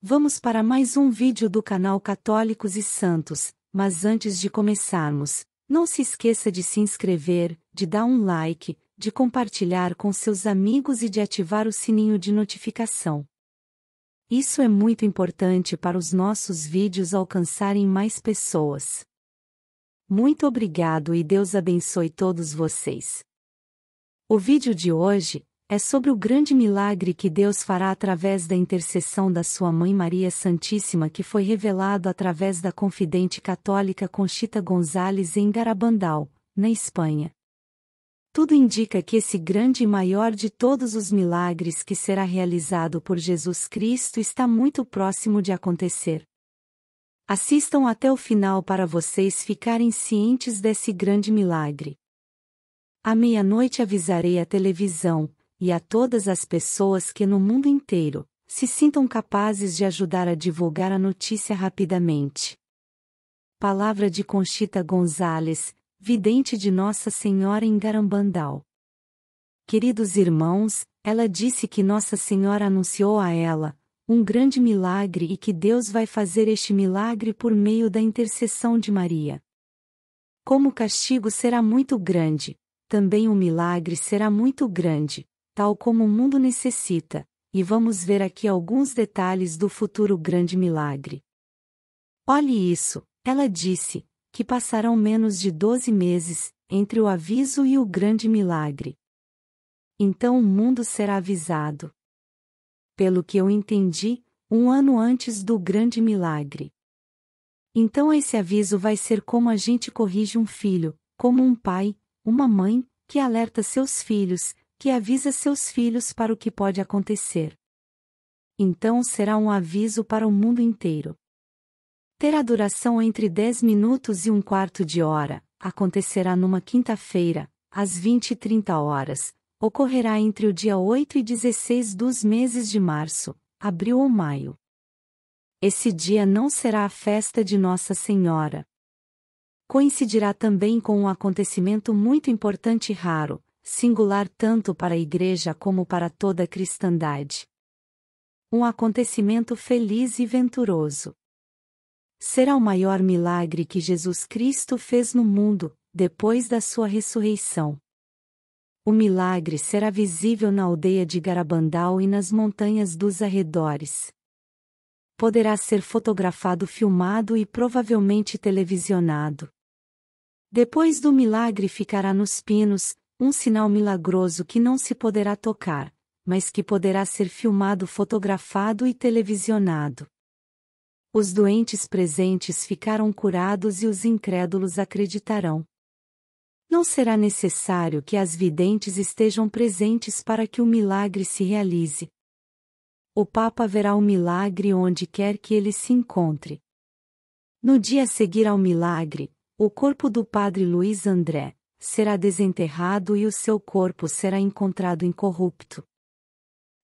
Vamos para mais um vídeo do canal Católicos e Santos, mas antes de começarmos, não se esqueça de se inscrever, de dar um like, de compartilhar com seus amigos e de ativar o sininho de notificação. Isso é muito importante para os nossos vídeos alcançarem mais pessoas. Muito obrigado e Deus abençoe todos vocês. O vídeo de hoje, é sobre o grande milagre que Deus fará através da intercessão da sua mãe Maria Santíssima que foi revelado através da confidente católica Conchita González em Garabandal, na Espanha. Tudo indica que esse grande e maior de todos os milagres que será realizado por Jesus Cristo está muito próximo de acontecer. Assistam até o final para vocês ficarem cientes desse grande milagre. À meia-noite avisarei a televisão, e a todas as pessoas que no mundo inteiro se sintam capazes de ajudar a divulgar a notícia rapidamente. Palavra de Conchita Gonzales, vidente de Nossa Senhora em Garambandal. Queridos irmãos, ela disse que Nossa Senhora anunciou a ela um grande milagre e que Deus vai fazer este milagre por meio da intercessão de Maria. Como o castigo será muito grande, também o milagre será muito grande, tal como o mundo necessita, e vamos ver aqui alguns detalhes do futuro grande milagre. Olhe isso, ela disse, que passarão menos de 12 meses entre o aviso e o grande milagre. Então o mundo será avisado. Pelo que eu entendi, um ano antes do grande milagre. Então esse aviso vai ser como a gente corrige um filho, como um pai, uma mãe, que alerta seus filhos, que avisa seus filhos para o que pode acontecer. Então será um aviso para o mundo inteiro. Terá duração entre 10 minutos e um quarto de hora, acontecerá numa quinta-feira, às 20 e 30 horas, ocorrerá entre o dia 8 e 16 dos meses de março, abril ou maio. Esse dia não será a festa de Nossa Senhora. Coincidirá também com um acontecimento muito importante e raro, singular tanto para a Igreja como para toda a cristandade. Um acontecimento feliz e venturoso. Será o maior milagre que Jesus Cristo fez no mundo, depois da sua ressurreição. O milagre será visível na aldeia de Garabandal e nas montanhas dos arredores. Poderá ser fotografado, filmado e provavelmente televisionado. Depois do milagre ficará nos pinos, um sinal milagroso que não se poderá tocar, mas que poderá ser filmado, fotografado e televisionado. Os doentes presentes ficarão curados e os incrédulos acreditarão. Não será necessário que as videntes estejam presentes para que o milagre se realize. O Papa verá o milagre onde quer que ele se encontre. No dia a seguir ao milagre, o corpo do padre Luiz André, será desenterrado e o seu corpo será encontrado incorrupto.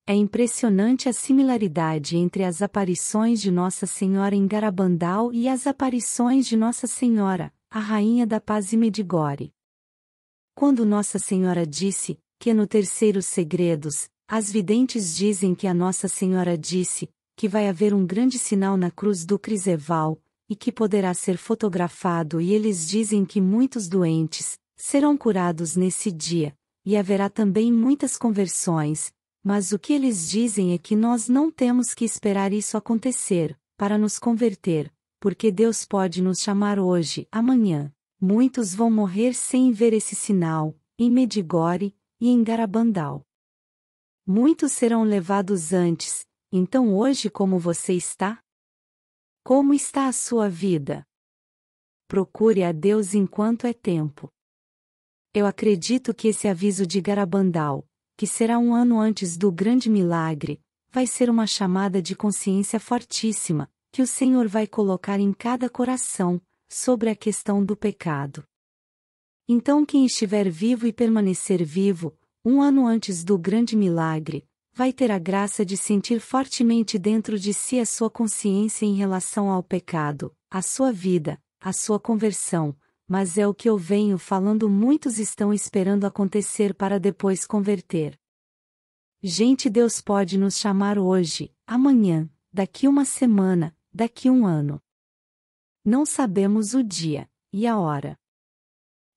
É impressionante a similaridade entre as aparições de Nossa Senhora em Garabandal e as aparições de Nossa Senhora, a Rainha da Paz e Medigore. Quando Nossa Senhora disse que no terceiro segredos, as videntes dizem que a Nossa Senhora disse que vai haver um grande sinal na cruz do Criseval, e que poderá ser fotografado e eles dizem que muitos doentes, serão curados nesse dia, e haverá também muitas conversões, mas o que eles dizem é que nós não temos que esperar isso acontecer, para nos converter, porque Deus pode nos chamar hoje, amanhã. Muitos vão morrer sem ver esse sinal, em Medigore e em Garabandal. Muitos serão levados antes, então hoje como você está? Como está a sua vida? Procure a Deus enquanto é tempo. Eu acredito que esse aviso de Garabandal, que será um ano antes do grande milagre, vai ser uma chamada de consciência fortíssima, que o Senhor vai colocar em cada coração, sobre a questão do pecado. Então, quem estiver vivo e permanecer vivo, um ano antes do grande milagre, vai ter a graça de sentir fortemente dentro de si a sua consciência em relação ao pecado, a sua vida, a sua conversão, mas é o que eu venho falando muitos estão esperando acontecer para depois converter. Gente, Deus pode nos chamar hoje, amanhã, daqui uma semana, daqui um ano. Não sabemos o dia e a hora.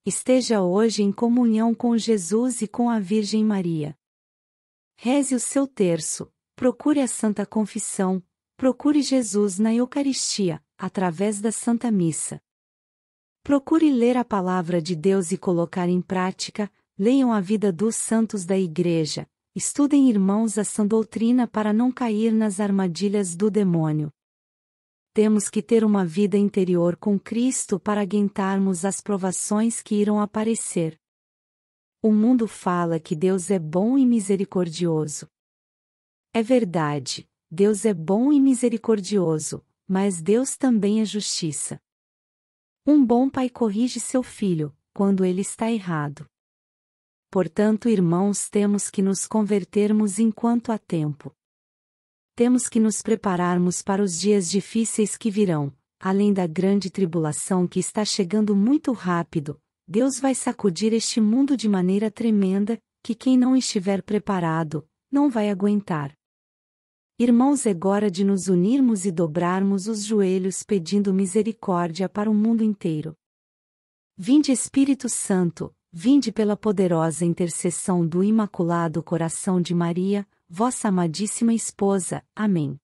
Esteja hoje em comunhão com Jesus e com a Virgem Maria. Reze o seu terço, procure a Santa Confissão, procure Jesus na Eucaristia, através da Santa Missa. Procure ler a palavra de Deus e colocar em prática, leiam a vida dos santos da Igreja, estudem irmãos a sã doutrina para não cair nas armadilhas do demônio. Temos que ter uma vida interior com Cristo para aguentarmos as provações que irão aparecer. O mundo fala que Deus é bom e misericordioso. É verdade, Deus é bom e misericordioso, mas Deus também é justiça. Um bom pai corrige seu filho, quando ele está errado. Portanto, irmãos, temos que nos convertermos enquanto há tempo. Temos que nos prepararmos para os dias difíceis que virão, além da grande tribulação que está chegando muito rápido. Deus vai sacudir este mundo de maneira tremenda, que quem não estiver preparado, não vai aguentar. Irmãos, é hora de nos unirmos e dobrarmos os joelhos pedindo misericórdia para o mundo inteiro. Vinde Espírito Santo, vinde pela poderosa intercessão do Imaculado Coração de Maria, vossa amadíssima esposa. Amém.